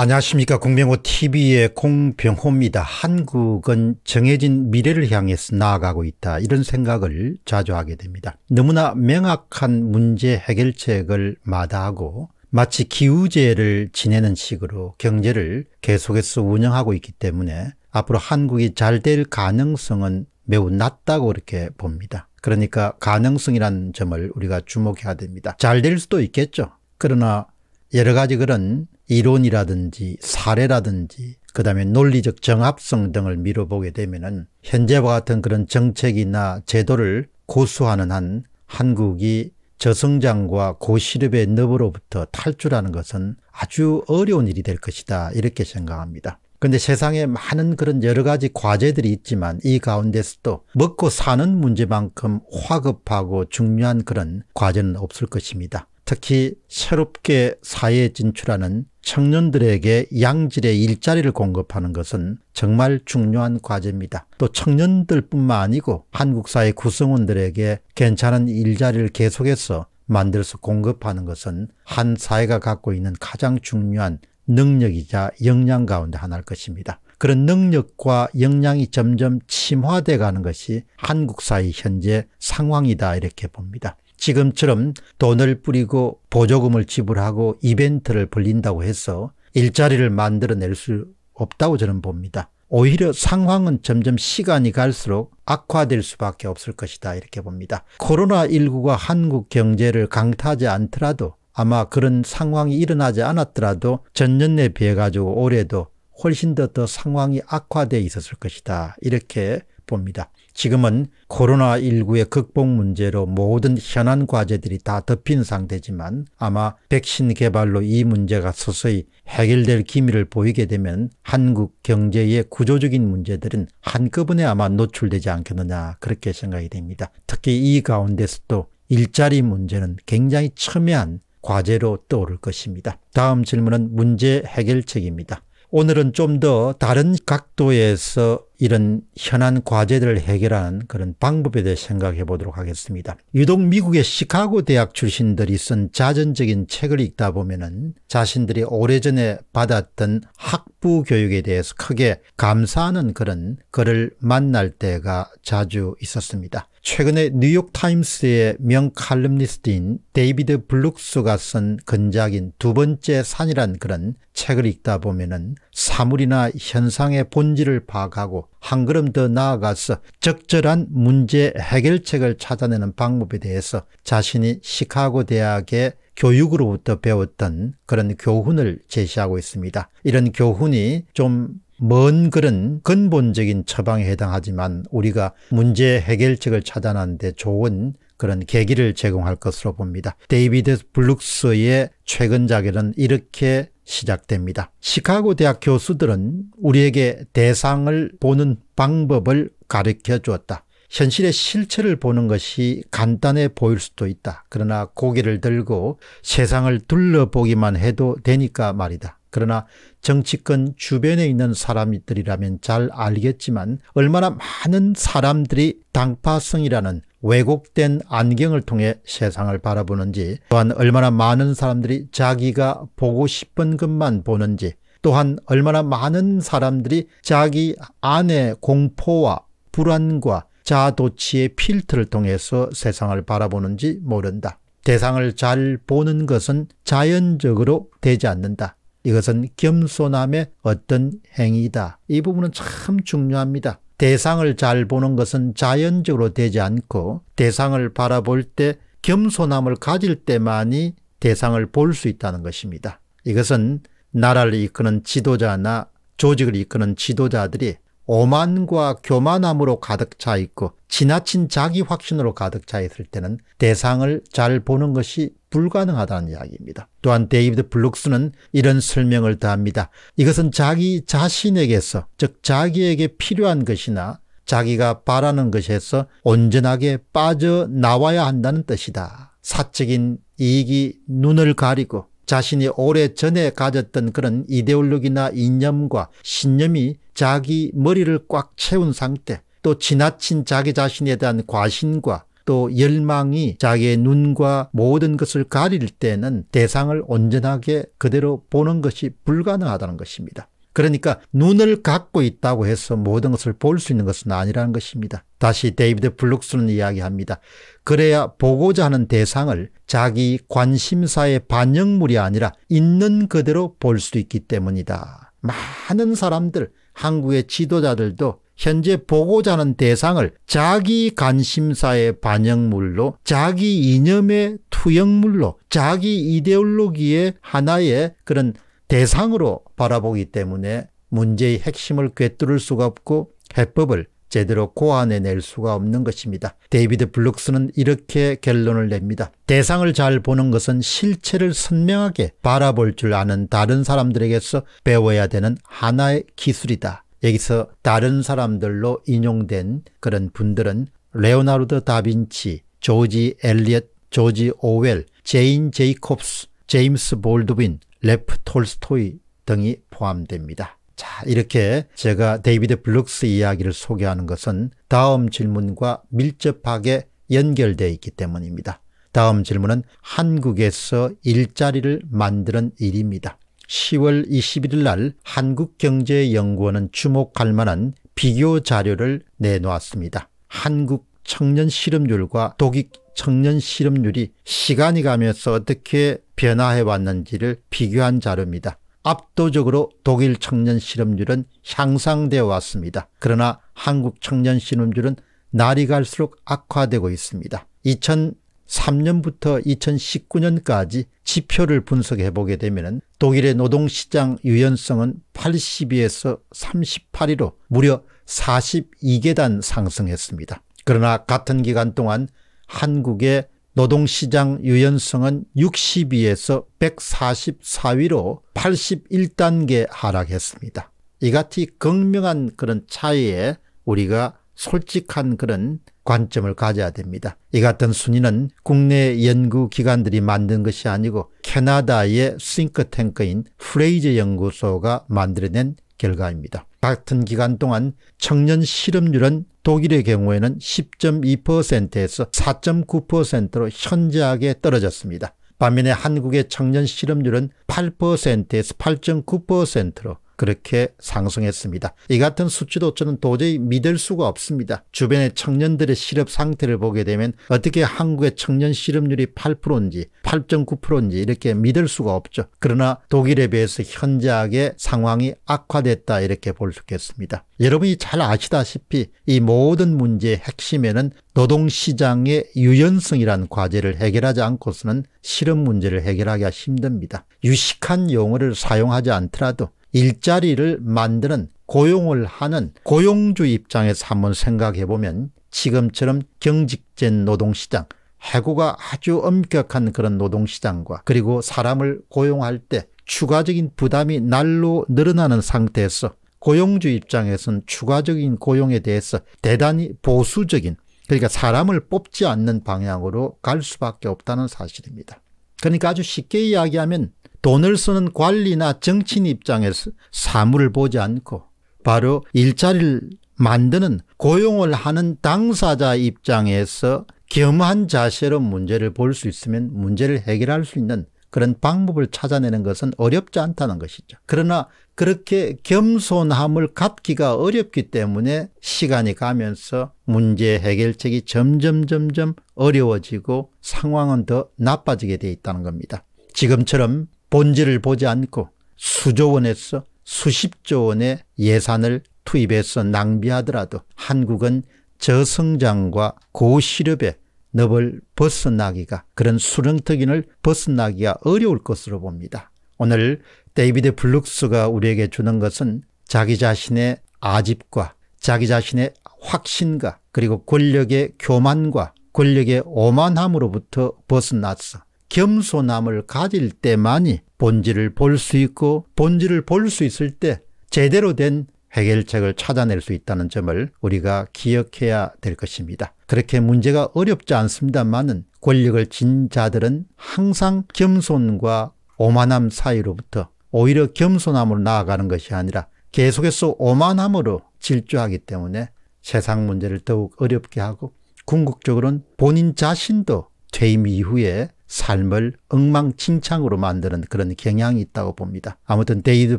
안녕하십니까. 공병호 TV의 공병호입니다. 한국은 정해진 미래를 향해서 나아가고 있다. 이런 생각을 자주 하게 됩니다. 너무나 명확한 문제 해결책을 마다하고 마치 기우제를 지내는 식으로 경제를 계속해서 운영하고 있기 때문에 앞으로 한국이 잘 될 가능성은 매우 낮다고 이렇게 봅니다. 그러니까 가능성이라는 점을 우리가 주목해야 됩니다. 잘 될 수도 있겠죠. 그러나 여러 가지 그런 이론이라든지 사례라든지 그 다음에 논리적 정합성 등을 미뤄보게 되면은 현재와 같은 그런 정책이나 제도를 고수하는 한 한국이 저성장과 고시립의 너으로부터 탈출하는 것은 아주 어려운 일이 될 것이다 이렇게 생각합니다. 근데 세상에 많은 그런 여러 가지 과제들이 있지만 이 가운데서도 먹고 사는 문제만큼 화급하고 중요한 그런 과제는 없을 것입니다. 특히 새롭게 사회에 진출하는 청년들에게 양질의 일자리를 공급하는 것은 정말 중요한 과제입니다. 또 청년들뿐만 아니고 한국 사회 구성원들에게 괜찮은 일자리를 계속해서 만들어서 공급하는 것은 한 사회가 갖고 있는 가장 중요한 능력이자 역량 가운데 하나일 것입니다. 그런 능력과 역량이 점점 침화돼 가는 것이 한국 사회 현재 상황이다 이렇게 봅니다. 지금처럼 돈을 뿌리고 보조금을 지불하고 이벤트를 벌린다고 해서 일자리를 만들어낼 수 없다고 저는 봅니다. 오히려 상황은 점점 시간이 갈수록 악화될 수밖에 없을 것이다 이렇게 봅니다. 코로나19가 한국 경제를 강타하지 않더라도 아마 그런 상황이 일어나지 않았더라도 전년에 비해 가지고 올해도 훨씬 더 더 상황이 악화되어 있었을 것이다 이렇게 봅니다. 지금은 코로나19의 극복 문제로 모든 현안 과제들이 다 덮인 상태지만 아마 백신 개발로 이 문제가 서서히 해결될 기미를 보이게 되면 한국 경제의 구조적인 문제들은 한꺼번에 아마 노출되지 않겠느냐 그렇게 생각이 됩니다. 특히 이 가운데서도 일자리 문제는 굉장히 첨예한 과제로 떠오를 것입니다. 다음 질문은 문제 해결책입니다. 오늘은 좀 더 다른 각도에서 이런 현안 과제들을 해결하는 그런 방법에 대해 생각해 보도록 하겠습니다. 유독 미국의 시카고 대학 출신들이 쓴 자전적인 책을 읽다 보면은 자신들이 오래전에 받았던 학부 교육에 대해서 크게 감사하는 그런 글을 만날 때가 자주 있었습니다. 최근에 뉴욕타임스의 명 칼럼니스트인 데이비드 블룩스가 쓴 근작인 두 번째 산이란 그런 책을 읽다 보면은 사물이나 현상의 본질을 파악하고 한 걸음 더 나아가서 적절한 문제 해결책을 찾아내는 방법에 대해서 자신이 시카고 대학의 교육으로부터 배웠던 그런 교훈을 제시하고 있습니다. 이런 교훈이 좀 먼 그런 근본적인 처방에 해당하지만 우리가 문제 해결책을 찾아내는데 좋은 그런 계기를 제공할 것으로 봅니다. 데이비드 블룩스의 최근작에는 이렇게 시작됩니다. 시카고 대학 교수들은 우리에게 대상을 보는 방법을 가르쳐 주었다. 현실의 실체를 보는 것이 간단해 보일 수도 있다. 그러나 고개를 들고 세상을 둘러보기만 해도 되니까 말이다. 그러나 정치권 주변에 있는 사람들이라면 잘 알겠지만 얼마나 많은 사람들이 당파성이라는 왜곡된 안경을 통해 세상을 바라보는지 또한 얼마나 많은 사람들이 자기가 보고 싶은 것만 보는지 또한 얼마나 많은 사람들이 자기 안의 공포와 불안과 자도치의 필터를 통해서 세상을 바라보는지 모른다. 대상을 잘 보는 것은 자연적으로 되지 않는다. 이것은 겸손함의 어떤 행위다. 이 부분은 참 중요합니다. 대상을 잘 보는 것은 자연적으로 되지 않고 대상을 바라볼 때 겸손함을 가질 때만이 대상을 볼 수 있다는 것입니다. 이것은 나라를 이끄는 지도자나 조직을 이끄는 지도자들이 오만과 교만함으로 가득 차 있고 지나친 자기 확신으로 가득 차 있을 때는 대상을 잘 보는 것이 불가능하다는 이야기입니다. 또한 데이비드 블룩스는 이런 설명을 더합니다. 이것은 자기 자신에게서 즉 자기에게 필요한 것이나 자기가 바라는 것에서 온전하게 빠져나와야 한다는 뜻이다. 사적인 이익이 눈을 가리고 자신이 오래전에 가졌던 그런 이데올로기나 이념과 신념이 자기 머리를 꽉 채운 상태 또 지나친 자기 자신에 대한 과신과 또 열망이 자기의 눈과 모든 것을 가릴 때는 대상을 온전하게 그대로 보는 것이 불가능하다는 것입니다. 그러니까 눈을 갖고 있다고 해서 모든 것을 볼 수 있는 것은 아니라는 것입니다. 다시 데이비드 블룩스는 이야기합니다. 그래야 보고자 하는 대상을 자기 관심사의 반영물이 아니라 있는 그대로 볼 수 있기 때문이다. 많은 사람들, 한국의 지도자들도 현재 보고자 하는 대상을 자기 관심사의 반영물로 자기 이념의 투영물로 자기 이데올로기의 하나의 그런 대상으로 바라보기 때문에 문제의 핵심을 꿰뚫을 수가 없고 해법을 제대로 고안해낼 수가 없는 것입니다. 데이비드 블록스는 이렇게 결론을 냅니다. 대상을 잘 보는 것은 실체를 선명하게 바라볼 줄 아는 다른 사람들에게서 배워야 되는 하나의 기술이다. 여기서 다른 사람들로 인용된 그런 분들은 레오나르도 다빈치, 조지 엘리엇, 조지 오웰, 제인 제이콥스, 제임스 볼드빈 레프 톨스토이 등이 포함됩니다. 자, 이렇게 제가 데이비드 블룩스 이야기를 소개하는 것은 다음 질문과 밀접하게 연결되어 있기 때문입니다. 다음 질문은 한국에서 일자리를 만드는 일입니다. 10월 21일 날 한국경제연구원은 주목할 만한 비교 자료를 내놓았습니다. 한국 청년 실업률과 독일 청년 실업률이 시간이 가면서 어떻게 변화해 왔는지를 비교한 자료입니다. 압도적으로 독일 청년 실업률은 향상되어 왔습니다. 그러나 한국 청년 실업률은 날이 갈수록 악화되고 있습니다. 2003년부터 2019년까지 지표를 분석해 보게 되면 독일의 노동시장 유연성은 82에서 38위로 무려 42계단 상승했습니다. 그러나 같은 기간 동안 한국의 노동시장 유연성은 60위에서 144위로 81단계 하락했습니다. 이같이 극명한 그런 차이에 우리가 솔직한 그런 관점을 가져야 됩니다. 이 같은 순위는 국내 연구기관들이 만든 것이 아니고 캐나다의 싱크탱크인 프레이즈 연구소가 만들어낸 결과입니다. 같은 기간 동안 청년 실업률은 독일의 경우에는 10.2%에서 4.9%로 현저하게 떨어졌습니다. 반면에 한국의 청년 실업률은 8%에서 8.9%로 그렇게 상승했습니다. 이 같은 수치도 저는 도저히 믿을 수가 없습니다. 주변의 청년들의 실업 상태를 보게 되면 어떻게 한국의 청년 실업률이 8%인지 8.9%인지 이렇게 믿을 수가 없죠. 그러나 독일에 비해서 현저하게 상황이 악화됐다 이렇게 볼 수 있겠습니다. 여러분이 잘 아시다시피 이 모든 문제의 핵심에는 노동시장의 유연성이란 과제를 해결하지 않고서는 실업 문제를 해결하기가 힘듭니다. 유식한 용어를 사용하지 않더라도 일자리를 만드는 고용을 하는 고용주 입장에서 한번 생각해 보면 지금처럼 경직된 노동시장 해고가 아주 엄격한 그런 노동시장과 그리고 사람을 고용할 때 추가적인 부담이 날로 늘어나는 상태에서 고용주 입장에서는 추가적인 고용에 대해서 대단히 보수적인 그러니까 사람을 뽑지 않는 방향으로 갈 수밖에 없다는 사실입니다. 그러니까 아주 쉽게 이야기하면 돈을 쓰는 관리나 정치인 입장에서 사물을 보지 않고 바로 일자리를 만드는 고용을 하는 당사자 입장에서 겸한 자세로 문제를 볼 수 있으면 문제를 해결할 수 있는 그런 방법을 찾아내는 것은 어렵지 않다는 것이죠. 그러나 그렇게 겸손함을 갖기가 어렵기 때문에 시간이 가면서 문제 해결책이 점점 점점 어려워지고 상황은 더 나빠지게 돼 있다는 겁니다. 지금처럼 본질을 보지 않고 수조 원에서 수십조 원의 예산을 투입해서 낭비하더라도 한국은 저성장과 고실업에 너벌 벗어나기가 그런 수렁터기를 벗어나기가 어려울 것으로 봅니다. 오늘 데이비드 블룩스가 우리에게 주는 것은 자기 자신의 아집과 자기 자신의 확신과 그리고 권력의 교만과 권력의 오만함으로부터 벗어났어 겸손함을 가질 때만이 본질을 볼 수 있고 본질을 볼 수 있을 때 제대로 된 해결책을 찾아낼 수 있다는 점을 우리가 기억해야 될 것입니다. 그렇게 문제가 어렵지 않습니다만은 권력을 진 자들은 항상 겸손과 오만함 사이로부터 오히려 겸손함으로 나아가는 것이 아니라 계속해서 오만함으로 질주하기 때문에 세상 문제를 더욱 어렵게 하고 궁극적으로는 본인 자신도 퇴임 이후에 삶을 엉망진창으로 만드는 그런 경향이 있다고 봅니다. 아무튼 데이드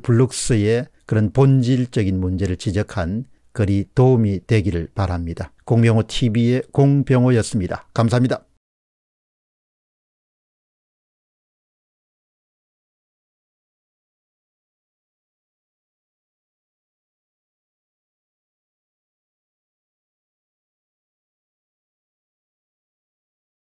블록스의 그런 본질적인 문제를 지적한 글이 도움이 되기를 바랍니다. 공병호 TV의 공병호였습니다. 감사합니다.